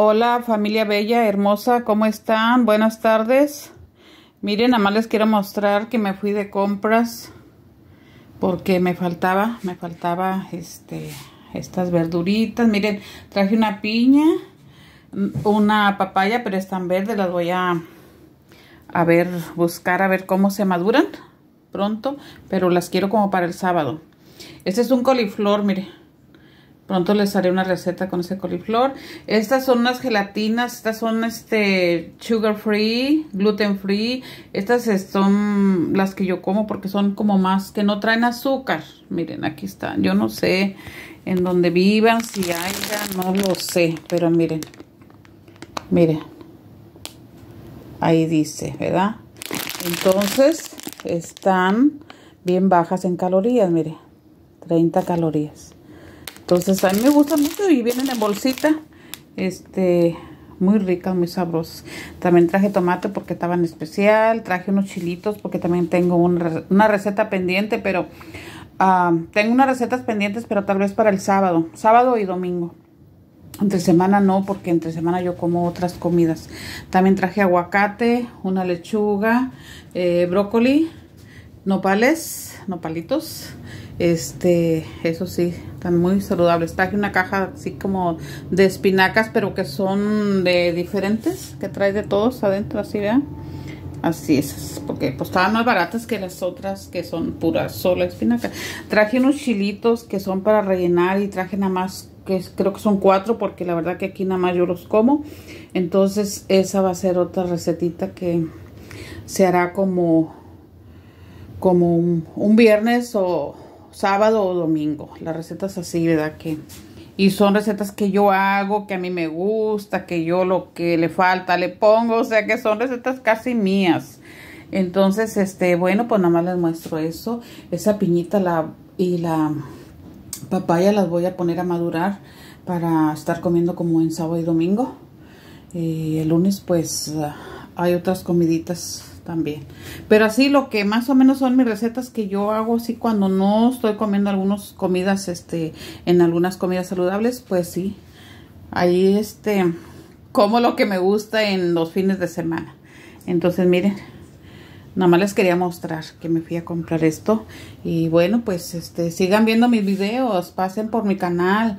Hola familia bella, hermosa, ¿cómo están? Buenas tardes. Miren, nada más les quiero mostrar que me fui de compras porque me faltaba, me faltaba este, estas verduritas. Miren, traje una piña, una papaya, pero están verdes, las voy a, a ver, buscar a ver cómo se maduran pronto, pero las quiero como para el sábado. Este es un coliflor, miren Pronto les haré una receta con ese coliflor. Estas son unas gelatinas, estas son este sugar free, gluten free. Estas son las que yo como porque son como más que no traen azúcar. Miren, aquí están. Yo no sé en dónde vivan, si hay, no lo sé. Pero miren, miren. Ahí dice, ¿verdad? Entonces están bien bajas en calorías, miren. 30 calorías. Entonces a mí me gusta mucho y vienen en bolsita. Este, muy ricas, muy sabrosas. También traje tomate porque estaba en especial. Traje unos chilitos porque también tengo una, receta pendiente, pero ah, tengo unas recetas pendientes, pero tal vez para el sábado, sábado y domingo. Entre semana no, porque entre semana yo como otras comidas. También traje aguacate, una lechuga, eh, brócoli, nopales, nopalitos, este, eso sí, están muy saludables. Traje una caja así como de espinacas, pero que son de diferentes, que trae de todos adentro, así vean. Así es, porque pues estaban más baratas que las otras que son puras sola espinaca. Traje unos chilitos que son para rellenar y traje nada más que creo que son cuatro porque la verdad que aquí nada más yo los como. Entonces esa va a ser otra recetita que se hará como, como un viernes o sábado o domingo. Las recetas así, ¿verdad? Que, y son recetas que yo hago, que a mí me gusta, que yo lo que le falta le pongo, o sea que son recetas casi mías. Entonces, este, bueno, pues nada más les muestro eso. Esa piñita la, y la papaya las voy a poner a madurar para estar comiendo como en sábado y domingo. Y eh, el lunes pues ah, hay otras comiditas también. Pero así lo que más o menos son mis recetas que yo hago así cuando no estoy comiendo algunas comidas, este, en algunas comidas saludables, pues sí. Ahí este, como lo que me gusta en los fines de semana. Entonces miren, nada más les quería mostrar que me fui a comprar esto. Y bueno, pues este, sigan viendo mis videos, pasen por mi canal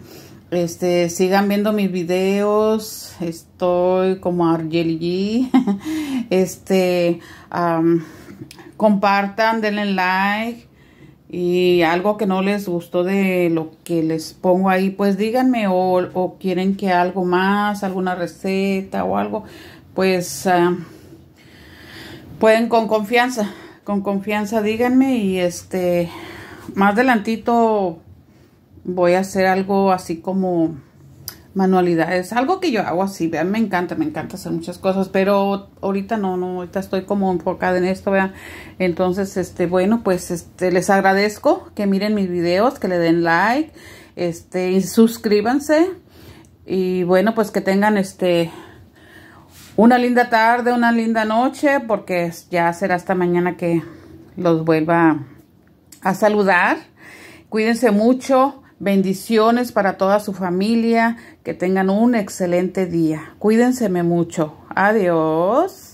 este sigan viendo mis videos estoy como argel G. este compartan denle like y algo que no les gustó de lo que les pongo ahí pues díganme o, quieren que algo más alguna receta o algo pues pueden con confianza con confianza díganme y este más adelantito voy a hacer algo así como manualidades, algo que yo hago así, vean, me encanta, me encanta hacer muchas cosas, pero ahorita no, no, ahorita estoy como enfocada en esto, vean, entonces, este, bueno, pues, este, les agradezco que miren mis videos, que le den like, este, y suscríbanse, y bueno, pues que tengan, este, una linda tarde, una linda noche, porque ya será hasta mañana que los vuelva a saludar, cuídense mucho, Bendiciones para toda su familia. Que tengan un excelente día. Cuídense mucho. Adiós.